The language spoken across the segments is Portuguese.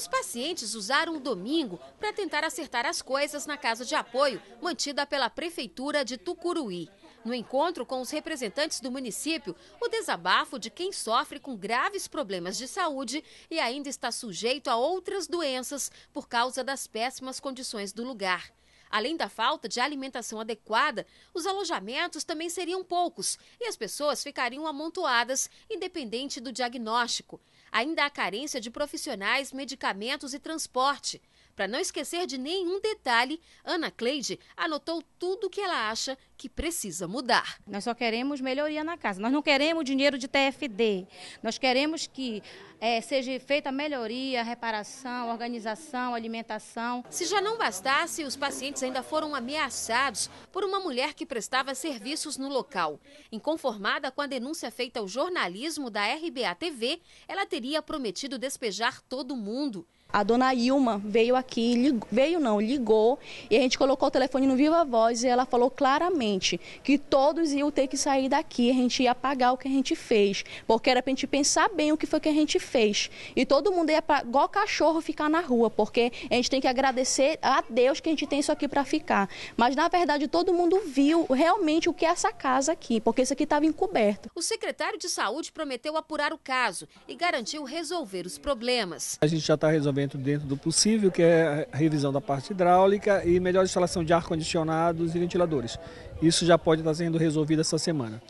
Os pacientes usaram o domingo para tentar acertar as coisas na casa de apoio mantida pela Prefeitura de Tucuruí. No encontro com os representantes do município, o desabafo de quem sofre com graves problemas de saúde e ainda está sujeito a outras doenças por causa das péssimas condições do lugar. Além da falta de alimentação adequada, os alojamentos também seriam poucos e as pessoas ficariam amontoadas, independente do diagnóstico. Ainda há carência de profissionais, medicamentos e transporte. Para não esquecer de nenhum detalhe, Ana Cleide anotou tudo o que ela acha que precisa mudar. Nós só queremos melhoria na casa, nós não queremos dinheiro de TFD. Nós queremos que é, seja feita melhoria, reparação, organização, alimentação. Se já não bastasse, os pacientes ainda foram ameaçados por uma mulher que prestava serviços no local. Inconformada com a denúncia feita ao jornalismo da RBA TV, ela teria prometido despejar todo mundo. A dona Ilma veio aqui, ligou, veio não, ligou e a gente colocou o telefone no Viva Voz e ela falou claramente que todos iam ter que sair daqui, a gente ia pagar o que a gente fez, porque era para a gente pensar bem o que foi que a gente fez. E todo mundo ia pra, igual cachorro ficar na rua, porque a gente tem que agradecer a Deus que a gente tem isso aqui para ficar. Mas na verdade todo mundo viu realmente o que é essa casa aqui, porque isso aqui estava encoberto. O secretário de Saúde prometeu apurar o caso e garantiu resolver os problemas. A gente já está resolvendo dentro do possível, que é a revisão da parte hidráulica e melhor instalação de ar-condicionados e ventiladores. Isso já pode estar sendo resolvido essa semana.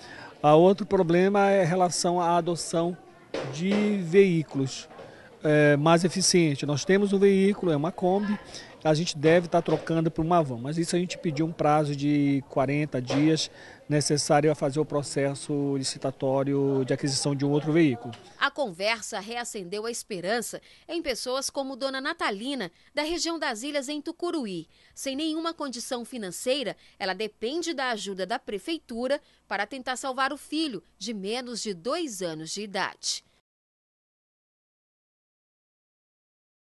A ah, outro problema é relação à adoção de veículos é, mais eficientes. Nós temos um veículo, é uma Kombi, a gente deve estar trocando para uma van, mas isso a gente pediu um prazo de 40 dias necessário a fazer o processo licitatório de aquisição de um outro veículo. A conversa reacendeu a esperança em pessoas como Dona Natalina, da região das Ilhas em Tucuruí. Sem nenhuma condição financeira, ela depende da ajuda da prefeitura para tentar salvar o filho, de menos de dois anos de idade.